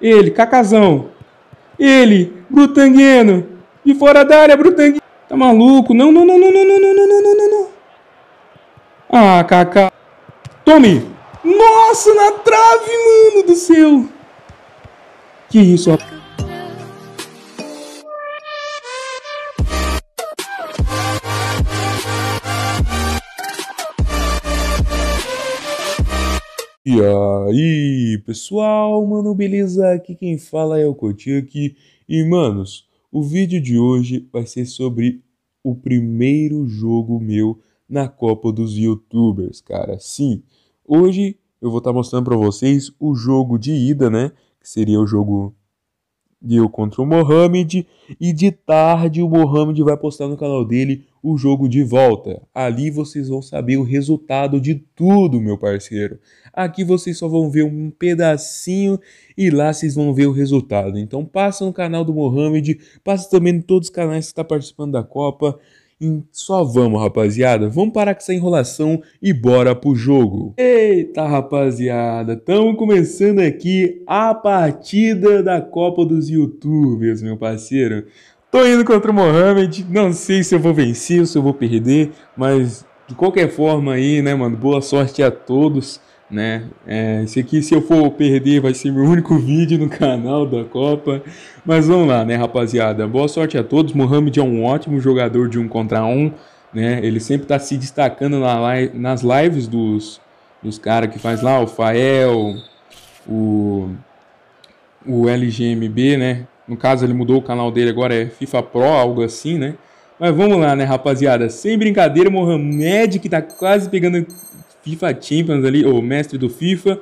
Ele, Cacazão. Ele, Brutangueno. E fora da área, Brutangueno. Tá maluco? Não, não, não, não, não, não, não, não, não, não, não. Ah, Cacá. Tome. Nossa, na trave, mano do céu. Que isso, ó. Aí, pessoal, mano, beleza? Aqui quem fala é o Coutinho aqui. E, manos, o vídeo de hoje vai ser sobre o primeiro jogo meu na Copa dos Youtubers, cara. Sim, hoje eu vou estar tá mostrando para vocês o jogo de ida, né? Que seria o jogo de eu contra o Mohamed. E de tarde o Mohamed vai postar no canal dele o jogo de volta. Ali vocês vão saber o resultado de tudo, meu parceiro. Aqui vocês só vão ver um pedacinho e lá vocês vão ver o resultado. Então passa no canal do Mohamed, passa também em todos os canais que está participando da Copa. E só vamos, rapaziada. Vamos parar com essa enrolação e bora pro jogo. Eita, rapaziada. Estamos começando aqui a partida da Copa dos Youtubers, meu parceiro. Tô indo contra o Mohamed, não sei se eu vou vencer ou se eu vou perder, mas de qualquer forma aí, né, mano, boa sorte a todos, né? É, esse aqui, se eu for perder, vai ser meu único vídeo no canal da Copa. Mas vamos lá, né, rapaziada? Boa sorte a todos. Mohamed é um ótimo jogador de um contra um, né? Ele sempre tá se destacando na li nas lives dos, dos caras que faz lá, o Fael, o, o LGMB, né? No caso, ele mudou o canal dele, agora é FIFA Pro, algo assim, né? Mas vamos lá, né, rapaziada? Sem brincadeira, Mohamed, que tá quase pegando FIFA Champions ali, o mestre do FIFA.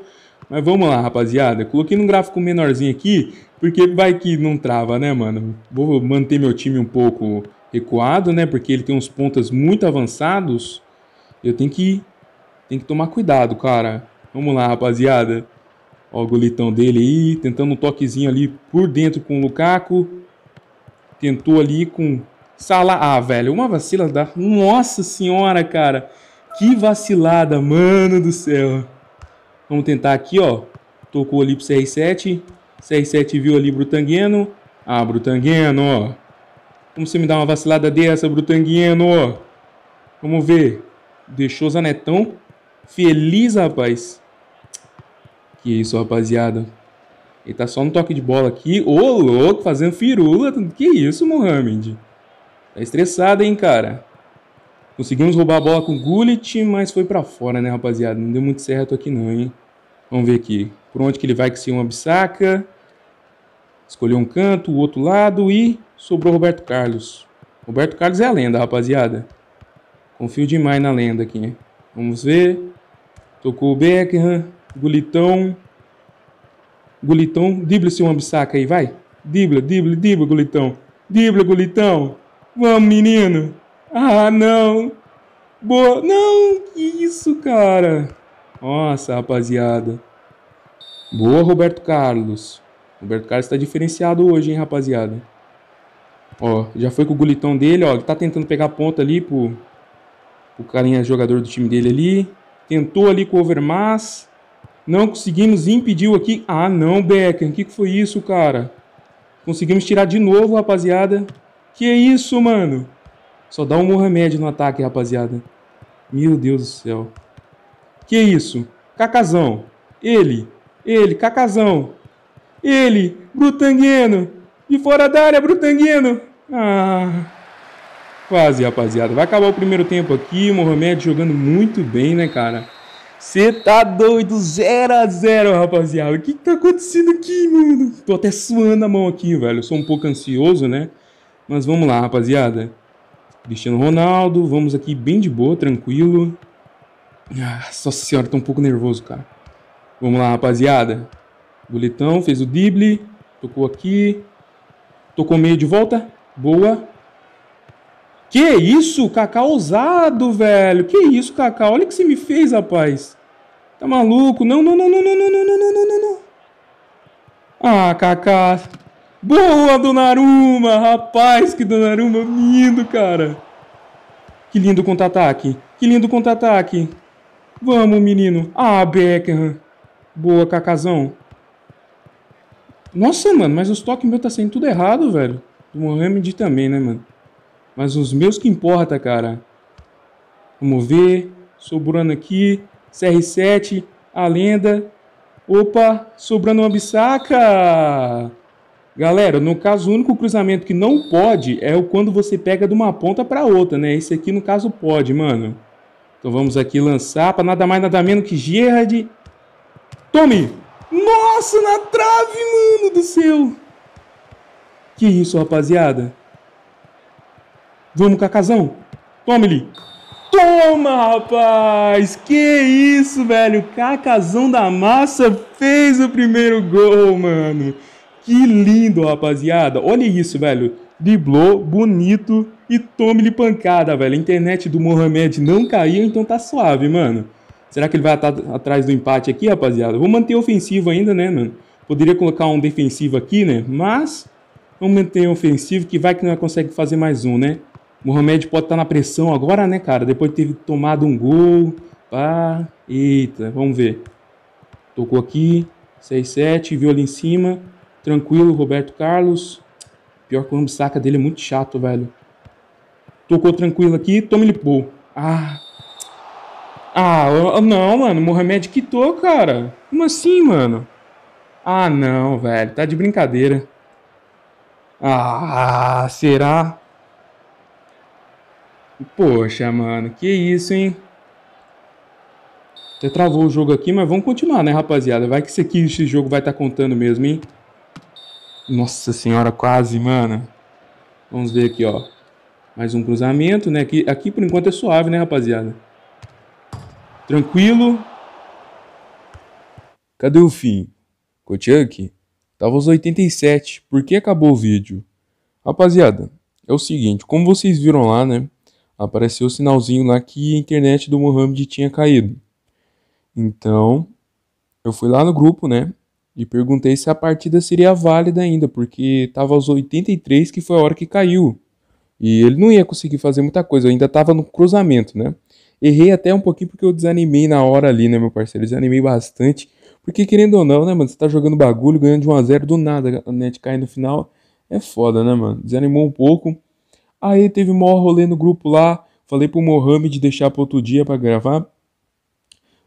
Mas vamos lá, rapaziada. Coloquei num gráfico menorzinho aqui, porque vai que não trava, né, mano? Vou manter meu time um pouco recuado, né? Porque ele tem uns pontas muito avançados. Eu tenho que, tenho que tomar cuidado, cara. Vamos lá, rapaziada. Ó, o golitão dele aí, tentando um toquezinho ali por dentro com o Lukaku. Tentou ali com Sala. Ah, velho, uma vacila da... Nossa senhora, cara. Que vacilada, mano do céu. Vamos tentar aqui, ó. Tocou ali pro CR7. CR7 viu ali Brutangueno. Ah, Brutangueno, ó. Como você me dá uma vacilada dessa, Brutangueno, ó. Vamos ver. Deixou Zanetão feliz, rapaz. Que isso, rapaziada. Ele tá só no toque de bola aqui. Ô, louco, fazendo firula. Que isso, Mohamed. Tá estressado, hein, cara. Conseguimos roubar a bola com o Gullit, mas foi pra fora, né, rapaziada. Não deu muito certo aqui não, hein. Vamos ver aqui. Por onde que ele vai, que se uma bisaca. Escolheu um canto, o outro lado e sobrou Roberto Carlos. Roberto Carlos é a lenda, rapaziada. Confio demais na lenda aqui. Vamos ver. Tocou o Beckham. Gulitão. Gulitão, dibla seu ambissaca aí, vai. Dibla, dibla, dibla, Gulitão. Dibla, Gulitão. Vamos, menino. Ah, não. Boa. Não, que isso, cara. Nossa, rapaziada. Boa, Roberto Carlos. Roberto Carlos está diferenciado hoje, hein, rapaziada. Ó, já foi com o gulitão dele, ó. Ele tá tentando pegar a ponta ali pro, o carinha jogador do time dele ali. Tentou ali com o Overmass. Não conseguimos impedir o aqui. Ah, não, Becker. O que, que foi isso, cara? Conseguimos tirar de novo, rapaziada. Que é isso, mano? Só dá um Mohamed no ataque, rapaziada. Meu Deus do céu. Que é isso? Cacazão. Ele. Ele, Cacazão. Ele, Brutangueno. De fora da área, Brutangueno. Ah. Quase, rapaziada. Vai acabar o primeiro tempo aqui. Mohamed jogando muito bem, né, cara? Você tá doido, 0 a 0 rapaziada. O que, que tá acontecendo aqui, mano? Tô até suando a mão aqui, velho. Eu sou um pouco ansioso, né? Mas vamos lá, rapaziada. Cristiano Ronaldo, vamos aqui bem de boa, tranquilo. Ah, nossa senhora, tô um pouco nervoso, cara. Vamos lá, rapaziada. Boletão, fez o drible. Tocou aqui. Tocou meio de volta. Boa. Que isso, Kaká ousado, velho. Que isso, Kaká. Olha o que você me fez, rapaz. Tá maluco? Não, não, não, não, não, não, não, não, não, não, não. Ah, Kaká. Boa, Donnarumma! Rapaz, que Donnarumma lindo, cara. Que lindo contra-ataque. Que lindo contra-ataque. Vamos, menino. Ah, Beckham. Boa, kakazão Nossa, mano, mas os toques meus tá saindo tudo errado, velho. Do Mohamed também, né, mano? Mas os meus que importa, cara. Vamos ver. Sobrando aqui. CR7, a lenda. Opa, sobrando uma bissaca! Galera, no caso, o único cruzamento que não pode é o quando você pega de uma ponta para outra, né? Esse aqui, no caso, pode, mano. Então vamos aqui lançar para nada mais, nada menos que Gerard. Tome! Nossa, na trave, mano do céu! Que isso, rapaziada? Vamos, Cacazão! Tome-lhe! Toma, rapaz! Que isso, velho! Cacazão da massa fez o primeiro gol, mano! Que lindo, rapaziada! Olha isso, velho! Driblou, bonito e tome-lhe pancada, velho! A internet do Mohamed não caiu, então tá suave, mano! Será que ele vai atrás do empate aqui, rapaziada? Vou manter ofensivo ainda, né, mano? Poderia colocar um defensivo aqui, né? Mas vamos manter ofensivo que vai que não consegue fazer mais um, né? Mohamed pode estar tá na pressão agora, né, cara? Depois de ter tomado um gol. Pá. Eita, vamos ver. Tocou aqui. 6-7, viu ali em cima. Tranquilo, Roberto Carlos. Pior que o saca dele é muito chato, velho. Tocou tranquilo aqui. Toma ele, pô. Ah. Ah, não, mano. Mohamed quitou, cara. Como assim, mano? Ah, não, velho. Tá de brincadeira. Ah, será? Poxa, mano, que isso, hein? Até travou o jogo aqui, mas vamos continuar, né, rapaziada? Vai que esse, aqui, esse jogo vai estar tá contando mesmo, hein? Nossa senhora, quase, mano. Vamos ver aqui, ó. Mais um cruzamento, né? Aqui, aqui por enquanto é suave, né, rapaziada? Tranquilo. Cadê o fim? Kochuk? Tava aos 87. Por que acabou o vídeo? Rapaziada, é o seguinte. Como vocês viram lá, né? apareceu o sinalzinho lá que a internet do Mohamed tinha caído. Então, eu fui lá no grupo, né? E perguntei se a partida seria válida ainda, porque tava aos 83 que foi a hora que caiu. E ele não ia conseguir fazer muita coisa, eu ainda tava no cruzamento, né? Errei até um pouquinho porque eu desanimei na hora ali, né, meu parceiro? desanimei bastante. Porque querendo ou não, né, mano? Você tá jogando bagulho, ganhando de 1x0 do nada, a net cai no final. É foda, né, mano? Desanimou um pouco. Aí teve mó rolê no grupo lá. Falei pro Mohamed deixar para outro dia para gravar.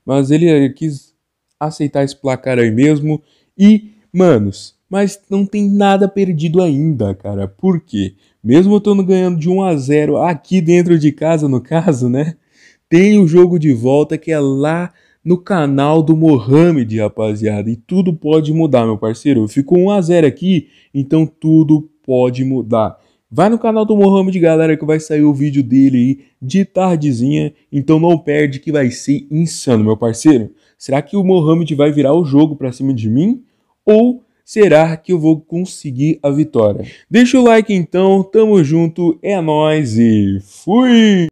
Mas ele quis aceitar esse placar aí mesmo. E, manos, mas não tem nada perdido ainda, cara. Por quê? Mesmo eu estando ganhando de 1 a 0 aqui dentro de casa, no caso, né? Tem o jogo de volta que é lá no canal do Mohamed, rapaziada. E tudo pode mudar, meu parceiro. Ficou 1 a 0 aqui, então tudo pode mudar. Vai no canal do Mohamed, galera, que vai sair o vídeo dele aí de tardezinha. Então não perde que vai ser insano, meu parceiro. Será que o Mohamed vai virar o jogo pra cima de mim? Ou será que eu vou conseguir a vitória? Deixa o like então, tamo junto, é nóis e fui!